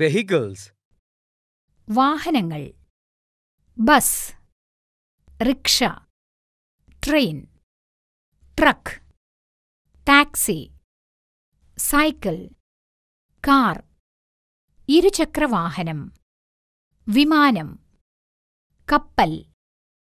vehicles വാഹനങ്ങൾ bus rickshaw train truck taxi cycle car ഇരുചക്രവാഹനം വിമാനം കപ്പൽ